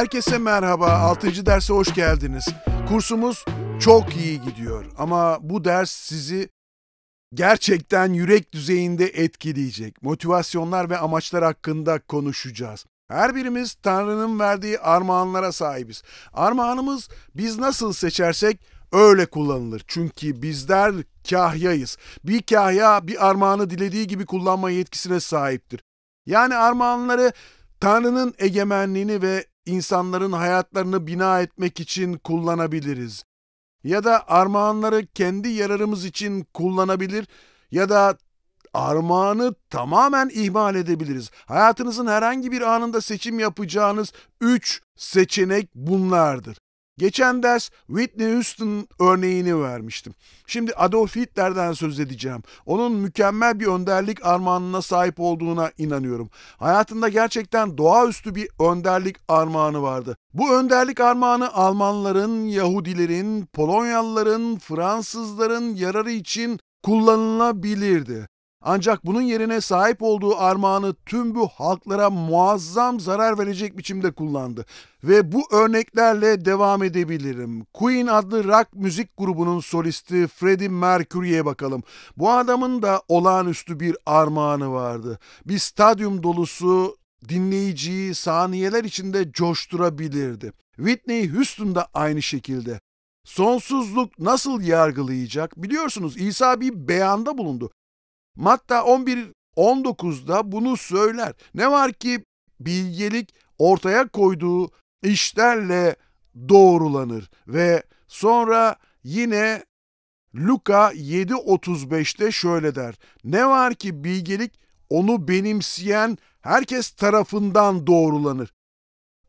Herkese merhaba, 6. derse hoş geldiniz. Kursumuz çok iyi gidiyor ama bu ders sizi gerçekten yürek düzeyinde etkileyecek. Motivasyonlar ve amaçlar hakkında konuşacağız. Her birimiz Tanrı'nın verdiği armağanlara sahibiz. Armağanımız biz nasıl seçersek öyle kullanılır. Çünkü bizler kahyayız. Bir kahya bir armağanı dilediği gibi kullanma yetkisine sahiptir. Yani armağanları Tanrı'nın egemenliğini ve insanların hayatlarını bina etmek için kullanabiliriz. Ya da armağanları kendi yararımız için kullanabilir ya da armağanı tamamen ihmal edebiliriz. Hayatınızın herhangi bir anında seçim yapacağınız üç seçenek bunlardır. Geçen ders Whitney Houston örneğini vermiştim. Şimdi Adolf Hitler'den söz edeceğim. Onun mükemmel bir önderlik armağanına sahip olduğuna inanıyorum. Hayatında gerçekten doğaüstü bir önderlik armağanı vardı. Bu önderlik armağanı Almanların, Yahudilerin, Polonyalıların, Fransızların yararı için kullanılabilirdi. Ancak bunun yerine sahip olduğu armağanı tüm bu halklara muazzam zarar verecek biçimde kullandı. Ve bu örneklerle devam edebilirim. Queen adlı rock müzik grubunun solisti Freddie Mercury'ye bakalım. Bu adamın da olağanüstü bir armağanı vardı. Bir stadyum dolusu dinleyiciyi saniyeler içinde coşturabilirdi. Whitney Houston da aynı şekilde. Sonsuzluk nasıl yargılayacak? Biliyorsunuz İsa bir beyanda bulundu. Matta 11 19'da bunu söyler. Ne var ki bilgelik ortaya koyduğu işlerle doğrulanır ve sonra yine Luka 7.35'te şöyle der. Ne var ki bilgelik onu benimseyen herkes tarafından doğrulanır.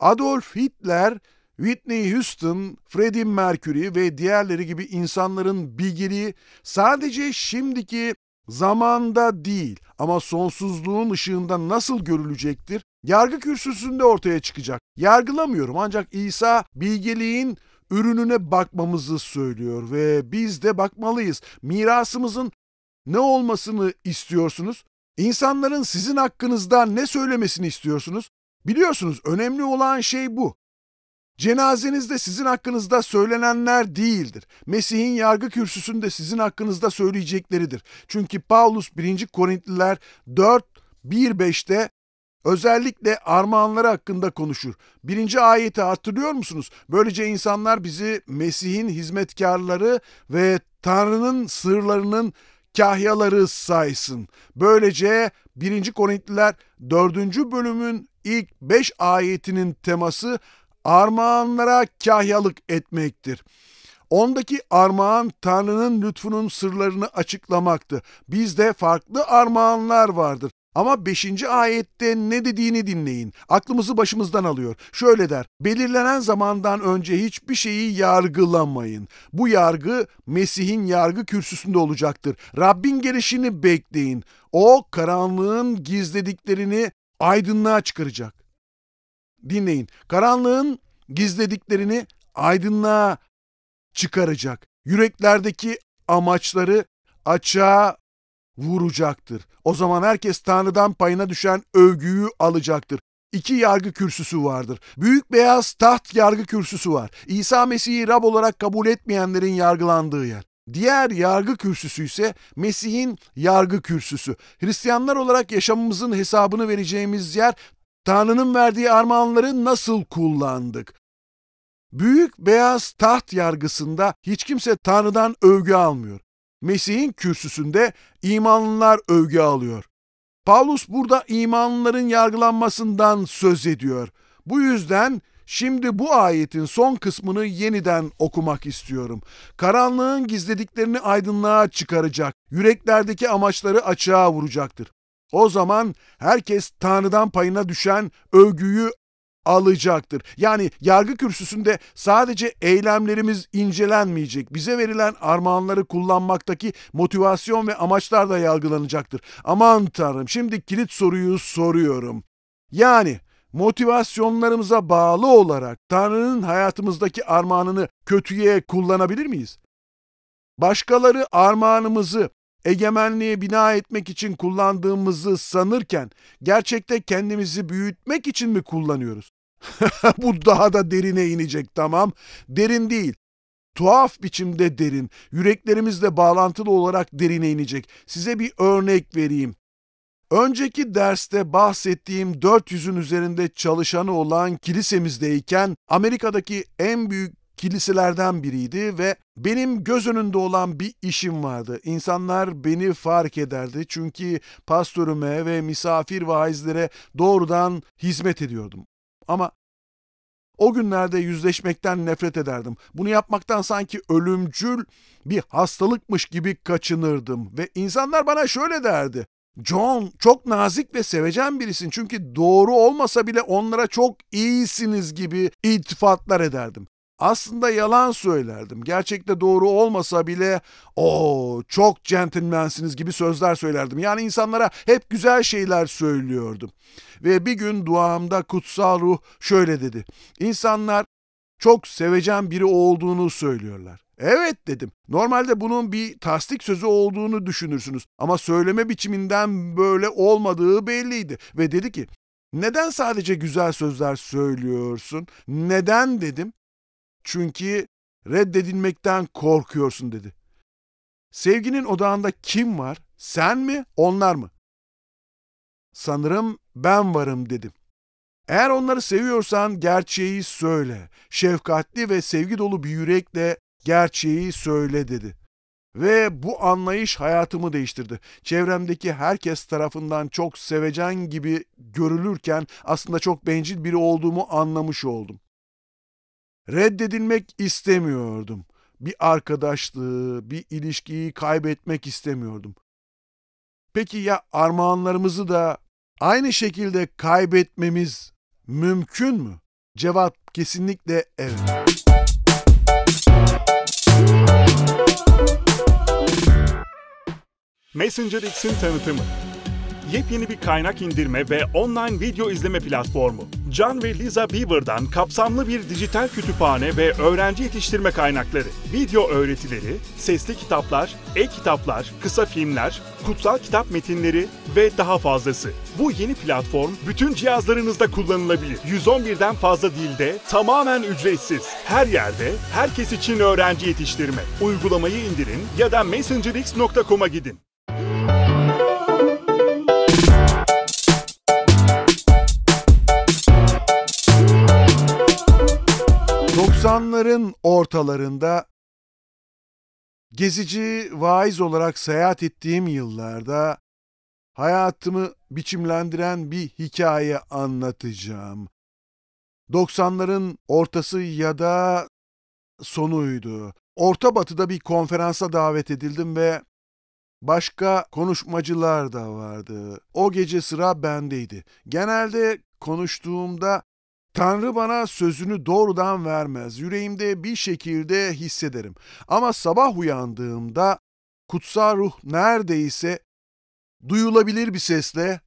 Adolf Hitler, Whitney Houston, Freddie Mercury ve diğerleri gibi insanların bilgeliği sadece şimdiki Zamanda değil ama sonsuzluğun ışığında nasıl görülecektir? Yargı kürsüsünde ortaya çıkacak. Yargılamıyorum ancak İsa bilgeliğin ürününe bakmamızı söylüyor ve biz de bakmalıyız. Mirasımızın ne olmasını istiyorsunuz? İnsanların sizin hakkınızda ne söylemesini istiyorsunuz? Biliyorsunuz önemli olan şey bu. Cenazenizde sizin hakkınızda söylenenler değildir. Mesih'in yargı kürsüsünde sizin hakkınızda söyleyecekleridir. Çünkü Paulus 1. Korintliler 4 1-5'te özellikle armağanları hakkında konuşur. Birinci ayeti hatırlıyor musunuz? Böylece insanlar bizi Mesih'in hizmetkarları ve Tanrı'nın sırlarının kahyaları saysın. Böylece 1. Korintliler 4. bölümün ilk 5 ayetinin teması armağanlara kahyalık etmektir. Ondaki armağan Tanrı'nın lütfunun sırlarını açıklamaktı. Bizde farklı armağanlar vardır. Ama 5. ayette ne dediğini dinleyin. Aklımızı başımızdan alıyor. Şöyle der, belirlenen zamandan önce hiçbir şeyi yargılamayın. Bu yargı Mesih'in yargı kürsüsünde olacaktır. Rabbin gelişini bekleyin. O karanlığın gizlediklerini aydınlığa çıkaracak. Dinleyin. Karanlığın gizlediklerini aydınlığa çıkaracak. Yüreklerdeki amaçları açığa vuracaktır. O zaman herkes Tanrı'dan payına düşen övgüyü alacaktır. İki yargı kürsüsü vardır. Büyük beyaz taht yargı kürsüsü var. İsa Mesih'i Rab olarak kabul etmeyenlerin yargılandığı yer. Diğer yargı kürsüsü ise Mesih'in yargı kürsüsü. Hristiyanlar olarak yaşamımızın hesabını vereceğimiz yer Tanrı'nın verdiği armağanları nasıl kullandık? Büyük beyaz taht yargısında hiç kimse Tanrı'dan övgü almıyor. Mesih'in kürsüsünde imanlılar övgü alıyor. Paulus burada imanlıların yargılanmasından söz ediyor. Bu yüzden Şimdi bu ayetin son kısmını yeniden okumak istiyorum. Karanlığın gizlediklerini aydınlığa çıkaracak, yüreklerdeki amaçları açığa vuracaktır. O zaman herkes Tanrı'dan payına düşen övgüyü alacaktır. Yani yargı kürsüsünde sadece eylemlerimiz incelenmeyecek. Bize verilen armağanları kullanmaktaki motivasyon ve amaçlar da yargılanacaktır. Aman Tanrım şimdi kilit soruyu soruyorum. Yani motivasyonlarımıza bağlı olarak Tanrı'nın hayatımızdaki armağanını kötüye kullanabilir miyiz? Başkaları armağanımızı egemenliğe bina etmek için kullandığımızı sanırken gerçekte kendimizi büyütmek için mi kullanıyoruz? Bu daha da derine inecek tamam. Derin değil. Tuhaf biçimde derin, yüreklerimizle bağlantılı olarak derine inecek. Size bir örnek vereyim. Önceki derste bahsettiğim 400'ün üzerinde çalışanı olan kilisemizdeyken Amerika'daki en büyük kiliselerden biriydi ve benim göz önünde olan bir işim vardı. İnsanlar beni fark ederdi çünkü pastörüme ve misafir vaizlere doğrudan hizmet ediyordum. Ama o günlerde yüzleşmekten nefret ederdim. Bunu yapmaktan sanki ölümcül bir hastalıkmış gibi kaçınırdım ve insanlar bana şöyle derdi. John çok nazik ve sevecen birisin çünkü doğru olmasa bile onlara çok iyisiniz gibi iltifatlar ederdim. Aslında yalan söylerdim. Gerçekte doğru olmasa bile o çok centilmensiniz gibi sözler söylerdim. Yani insanlara hep güzel şeyler söylüyordum. Ve bir gün duamda kutsal ruh şöyle dedi. İnsanlar çok sevecen biri olduğunu söylüyorlar. Evet dedim. Normalde bunun bir tasdik sözü olduğunu düşünürsünüz ama söyleme biçiminden böyle olmadığı belliydi ve dedi ki neden sadece güzel sözler söylüyorsun? Neden dedim? Çünkü reddedilmekten korkuyorsun dedi. Sevginin odağında kim var? Sen mi, onlar mı? Sanırım ben varım dedim. Eğer onları seviyorsan gerçeği söyle. Şefkatli ve sevgi dolu bir yürekle gerçeği söyle dedi. Ve bu anlayış hayatımı değiştirdi. Çevremdeki herkes tarafından çok sevecen gibi görülürken aslında çok bencil biri olduğumu anlamış oldum. Reddedilmek istemiyordum. Bir arkadaşlığı, bir ilişkiyi kaybetmek istemiyordum. Peki ya armağanlarımızı da aynı şekilde kaybetmemiz mümkün mü? Cevap kesinlikle evet. Messenger X'in tanıtımı. Yepyeni bir kaynak indirme ve online video izleme platformu. John ve Lisa Beaver'dan kapsamlı bir dijital kütüphane ve öğrenci yetiştirme kaynakları, video öğretileri, sesli kitaplar, e-kitaplar, kısa filmler, kutsal kitap metinleri ve daha fazlası. Bu yeni platform bütün cihazlarınızda kullanılabilir. 111'den fazla dilde tamamen ücretsiz. Her yerde, herkes için öğrenci yetiştirme. Uygulamayı indirin ya da messengerx.com'a gidin. ortalarında gezici vaiz olarak seyahat ettiğim yıllarda hayatımı biçimlendiren bir hikaye anlatacağım. 90'ların ortası ya da sonuydu. Orta Batı'da bir konferansa davet edildim ve başka konuşmacılar da vardı. O gece sıra bendeydi. Genelde konuştuğumda Tanrı bana sözünü doğrudan vermez. Yüreğimde bir şekilde hissederim. Ama sabah uyandığımda kutsal ruh neredeyse duyulabilir bir sesle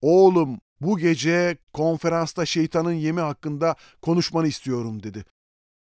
"Oğlum, bu gece konferansta şeytanın yemi hakkında konuşmanı istiyorum." dedi.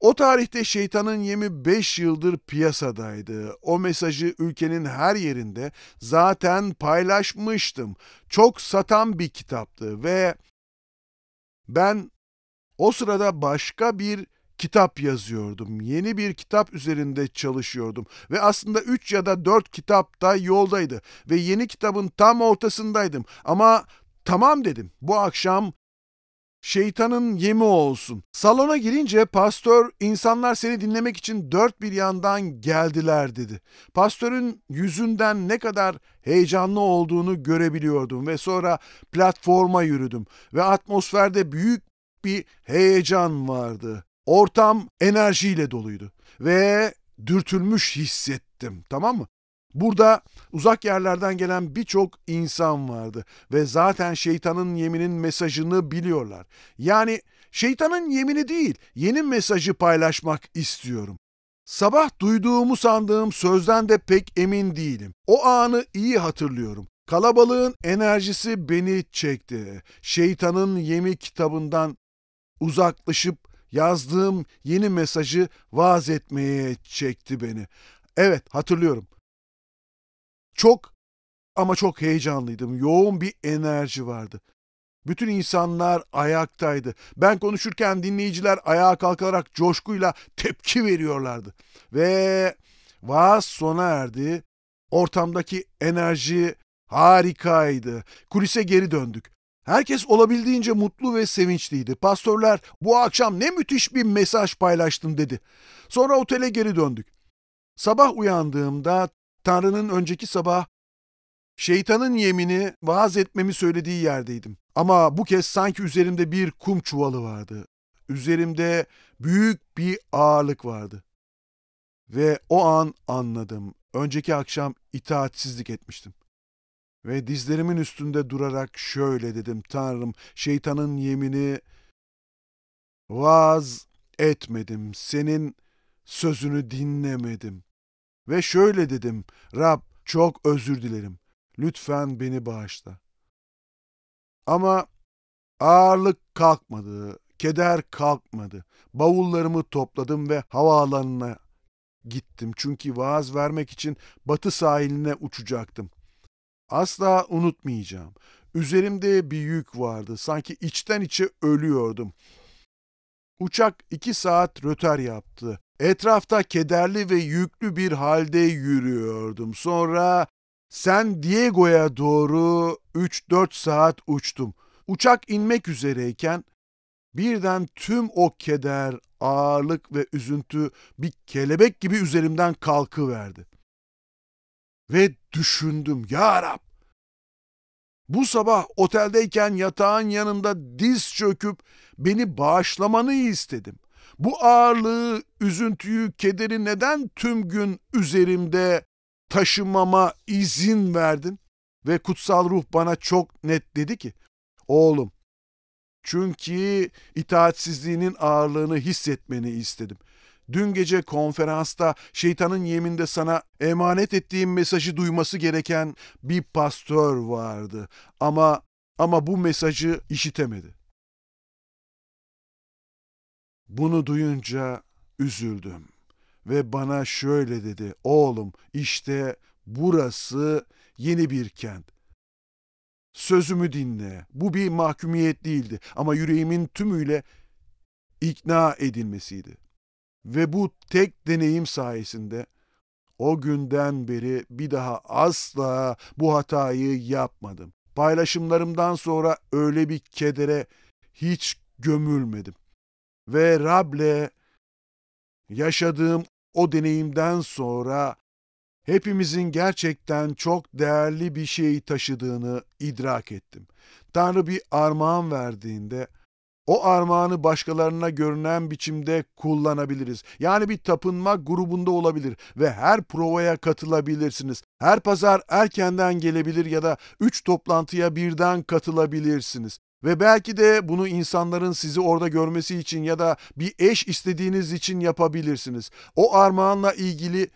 O tarihte şeytanın yemi 5 yıldır piyasadaydı. O mesajı ülkenin her yerinde zaten paylaşmıştım. Çok satan bir kitaptı ve ben o sırada başka bir kitap yazıyordum. Yeni bir kitap üzerinde çalışıyordum ve aslında 3 ya da 4 kitap da yoldaydı ve yeni kitabın tam ortasındaydım. Ama tamam dedim. Bu akşam şeytanın yemi olsun. Salona girince pastör insanlar seni dinlemek için dört bir yandan geldiler dedi. Pastörün yüzünden ne kadar heyecanlı olduğunu görebiliyordum ve sonra platforma yürüdüm ve atmosferde büyük bir heyecan vardı. Ortam enerjiyle doluydu ve dürtülmüş hissettim tamam mı? Burada uzak yerlerden gelen birçok insan vardı ve zaten şeytanın yeminin mesajını biliyorlar. Yani şeytanın yemini değil, yeni mesajı paylaşmak istiyorum. Sabah duyduğumu sandığım sözden de pek emin değilim. O anı iyi hatırlıyorum. Kalabalığın enerjisi beni çekti. Şeytanın yemi kitabından uzaklaşıp yazdığım yeni mesajı vaz etmeye çekti beni. Evet hatırlıyorum. Çok ama çok heyecanlıydım. Yoğun bir enerji vardı. Bütün insanlar ayaktaydı. Ben konuşurken dinleyiciler ayağa kalkarak coşkuyla tepki veriyorlardı. Ve vaaz sona erdi. Ortamdaki enerji harikaydı. Kulise geri döndük. Herkes olabildiğince mutlu ve sevinçliydi. Pastörler bu akşam ne müthiş bir mesaj paylaştın dedi. Sonra otele geri döndük. Sabah uyandığımda Tanrı'nın önceki sabah şeytanın yemini vaaz etmemi söylediği yerdeydim. Ama bu kez sanki üzerimde bir kum çuvalı vardı. Üzerimde büyük bir ağırlık vardı. Ve o an anladım. Önceki akşam itaatsizlik etmiştim. Ve dizlerimin üstünde durarak şöyle dedim. Tanrım şeytanın yemini vaz etmedim. Senin sözünü dinlemedim. Ve şöyle dedim, Rab çok özür dilerim, lütfen beni bağışla. Ama ağırlık kalkmadı, keder kalkmadı. Bavullarımı topladım ve havaalanına gittim. Çünkü vaaz vermek için batı sahiline uçacaktım. Asla unutmayacağım. Üzerimde bir yük vardı. Sanki içten içe ölüyordum. Uçak iki saat röter yaptı. Etrafta kederli ve yüklü bir halde yürüyordum. Sonra San Diego'ya doğru 3-4 saat uçtum. Uçak inmek üzereyken birden tüm o keder, ağırlık ve üzüntü bir kelebek gibi üzerimden kalkıverdi. Ve düşündüm, Ya Rab! Bu sabah oteldeyken yatağın yanında diz çöküp beni bağışlamanı istedim. Bu ağırlığı, üzüntüyü, kederi neden tüm gün üzerimde taşımama izin verdin? Ve kutsal ruh bana çok net dedi ki, oğlum çünkü itaatsizliğinin ağırlığını hissetmeni istedim. Dün gece konferansta şeytanın yeminde sana emanet ettiğim mesajı duyması gereken bir pastör vardı. Ama ama bu mesajı işitemedi. Bunu duyunca üzüldüm ve bana şöyle dedi. Oğlum işte burası yeni bir kent. Sözümü dinle. Bu bir mahkumiyet değildi ama yüreğimin tümüyle ikna edilmesiydi. Ve bu tek deneyim sayesinde o günden beri bir daha asla bu hatayı yapmadım. Paylaşımlarımdan sonra öyle bir kedere hiç gömülmedim ve Rab'le yaşadığım o deneyimden sonra hepimizin gerçekten çok değerli bir şeyi taşıdığını idrak ettim. Tanrı bir armağan verdiğinde o armağanı başkalarına görünen biçimde kullanabiliriz. Yani bir tapınma grubunda olabilir ve her provaya katılabilirsiniz. Her pazar erkenden gelebilir ya da üç toplantıya birden katılabilirsiniz. Ve belki de bunu insanların sizi orada görmesi için ya da bir eş istediğiniz için yapabilirsiniz. O armağanla ilgili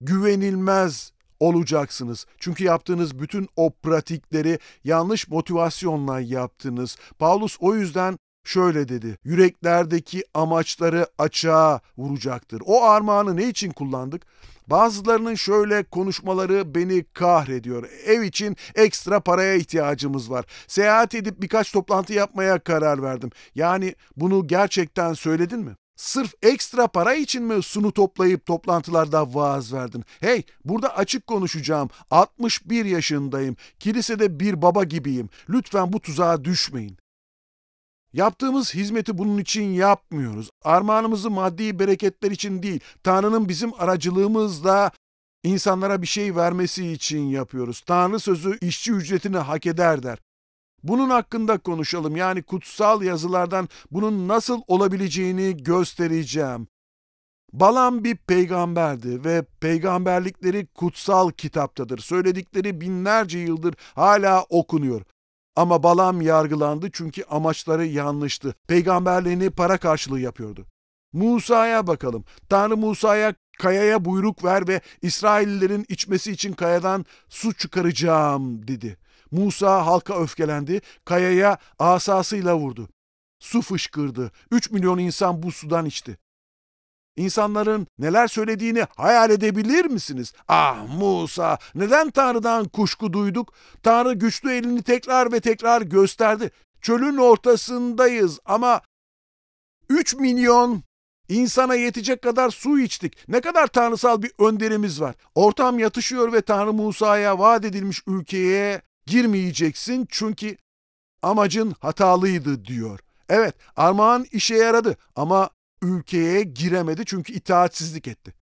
güvenilmez olacaksınız. Çünkü yaptığınız bütün o pratikleri yanlış motivasyonla yaptınız. Paulus o yüzden Şöyle dedi, yüreklerdeki amaçları açığa vuracaktır. O armağanı ne için kullandık? Bazılarının şöyle konuşmaları beni kahrediyor. Ev için ekstra paraya ihtiyacımız var. Seyahat edip birkaç toplantı yapmaya karar verdim. Yani bunu gerçekten söyledin mi? Sırf ekstra para için mi sunu toplayıp toplantılarda vaaz verdin? Hey, burada açık konuşacağım. 61 yaşındayım. Kilisede bir baba gibiyim. Lütfen bu tuzağa düşmeyin. Yaptığımız hizmeti bunun için yapmıyoruz. Armağanımızı maddi bereketler için değil, Tanrı'nın bizim aracılığımızla insanlara bir şey vermesi için yapıyoruz. Tanrı sözü işçi ücretini hak eder der. Bunun hakkında konuşalım. Yani kutsal yazılardan bunun nasıl olabileceğini göstereceğim. Balam bir peygamberdi ve peygamberlikleri kutsal kitaptadır. Söyledikleri binlerce yıldır hala okunuyor. Ama Balam yargılandı çünkü amaçları yanlıştı. Peygamberliğini para karşılığı yapıyordu. Musa'ya bakalım. Tanrı Musa'ya kayaya buyruk ver ve İsraillerin içmesi için kayadan su çıkaracağım dedi. Musa halka öfkelendi, kayaya asasıyla vurdu. Su fışkırdı. Üç milyon insan bu sudan içti. İnsanların neler söylediğini hayal edebilir misiniz? Ah Musa, neden Tanrı'dan kuşku duyduk? Tanrı güçlü elini tekrar ve tekrar gösterdi. Çölün ortasındayız ama 3 milyon insana yetecek kadar su içtik. Ne kadar tanrısal bir önderimiz var. Ortam yatışıyor ve Tanrı Musa'ya vaat edilmiş ülkeye girmeyeceksin çünkü amacın hatalıydı diyor. Evet, armağan işe yaradı ama ülkeye giremedi çünkü itaatsizlik etti.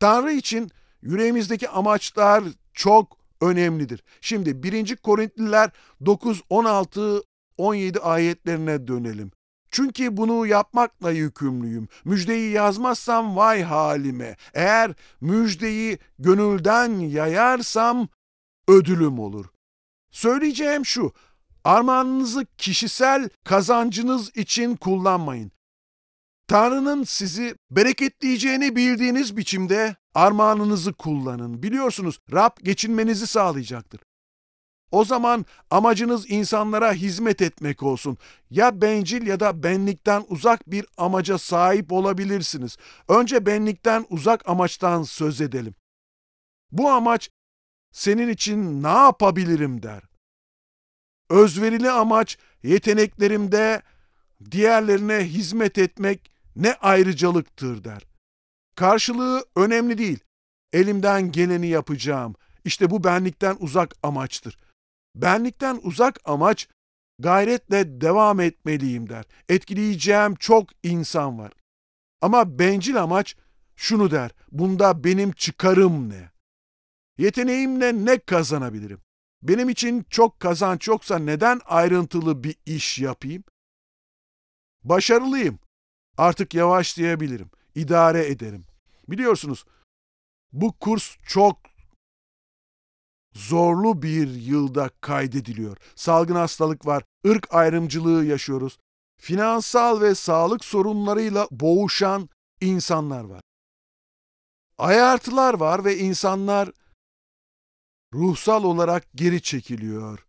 Tanrı için yüreğimizdeki amaçlar çok önemlidir. Şimdi 1. Korintliler 9, 16, 17 ayetlerine dönelim. Çünkü bunu yapmakla yükümlüyüm. Müjdeyi yazmazsam vay halime. Eğer müjdeyi gönülden yayarsam ödülüm olur. Söyleyeceğim şu, armağanınızı kişisel kazancınız için kullanmayın. Tanrı'nın sizi bereketleyeceğini bildiğiniz biçimde armağanınızı kullanın. Biliyorsunuz Rab geçinmenizi sağlayacaktır. O zaman amacınız insanlara hizmet etmek olsun. Ya bencil ya da benlikten uzak bir amaca sahip olabilirsiniz. Önce benlikten uzak amaçtan söz edelim. Bu amaç senin için ne yapabilirim der. Özverili amaç yeteneklerimde diğerlerine hizmet etmek, ne ayrıcalıktır der. Karşılığı önemli değil. Elimden geleni yapacağım. İşte bu benlikten uzak amaçtır. Benlikten uzak amaç gayretle devam etmeliyim der. Etkileyeceğim çok insan var. Ama bencil amaç şunu der. Bunda benim çıkarım ne? Yeteneğimle ne kazanabilirim? Benim için çok kazanç yoksa neden ayrıntılı bir iş yapayım? Başarılıyım. Artık yavaşlayabilirim, idare ederim. Biliyorsunuz bu kurs çok zorlu bir yılda kaydediliyor. Salgın hastalık var, ırk ayrımcılığı yaşıyoruz. Finansal ve sağlık sorunlarıyla boğuşan insanlar var. Ayartılar var ve insanlar ruhsal olarak geri çekiliyor.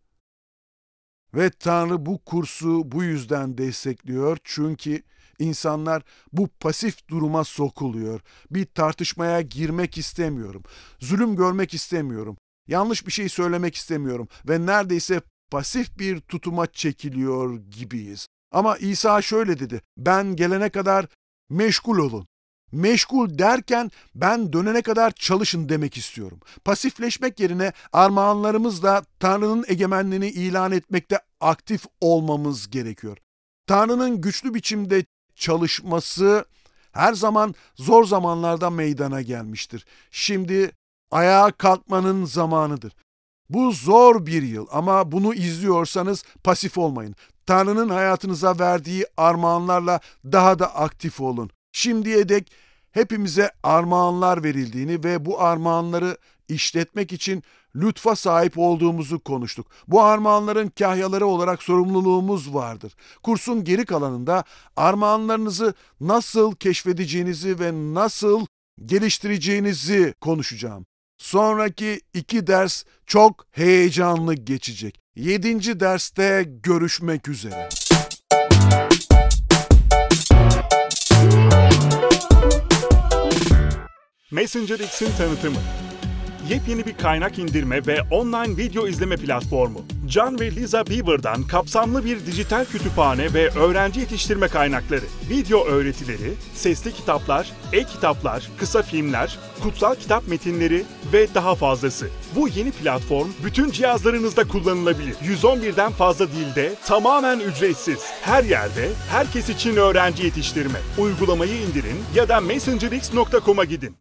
Ve Tanrı bu kursu bu yüzden destekliyor çünkü İnsanlar bu pasif duruma sokuluyor. Bir tartışmaya girmek istemiyorum. Zulüm görmek istemiyorum. Yanlış bir şey söylemek istemiyorum ve neredeyse pasif bir tutuma çekiliyor gibiyiz. Ama İsa şöyle dedi. Ben gelene kadar meşgul olun. Meşgul derken ben dönene kadar çalışın demek istiyorum. Pasifleşmek yerine armağanlarımızla Tanrı'nın egemenliğini ilan etmekte aktif olmamız gerekiyor. Tanrı'nın güçlü biçimde çalışması her zaman zor zamanlarda meydana gelmiştir. Şimdi ayağa kalkmanın zamanıdır. Bu zor bir yıl ama bunu izliyorsanız pasif olmayın. Tanrı'nın hayatınıza verdiği armağanlarla daha da aktif olun. Şimdiye dek hepimize armağanlar verildiğini ve bu armağanları işletmek için lütfa sahip olduğumuzu konuştuk. Bu armağanların kahyaları olarak sorumluluğumuz vardır. Kursun geri kalanında armağanlarınızı nasıl keşfedeceğinizi ve nasıl geliştireceğinizi konuşacağım. Sonraki iki ders çok heyecanlı geçecek. Yedinci derste görüşmek üzere. Messenger X'in tanıtımı yepyeni bir kaynak indirme ve online video izleme platformu. Can ve Liza Beaver'dan kapsamlı bir dijital kütüphane ve öğrenci yetiştirme kaynakları, video öğretileri, sesli kitaplar, e-kitaplar, kısa filmler, kutsal kitap metinleri ve daha fazlası. Bu yeni platform bütün cihazlarınızda kullanılabilir. 111'den fazla dilde tamamen ücretsiz. Her yerde, herkes için öğrenci yetiştirme. Uygulamayı indirin ya da messengerx.com'a gidin.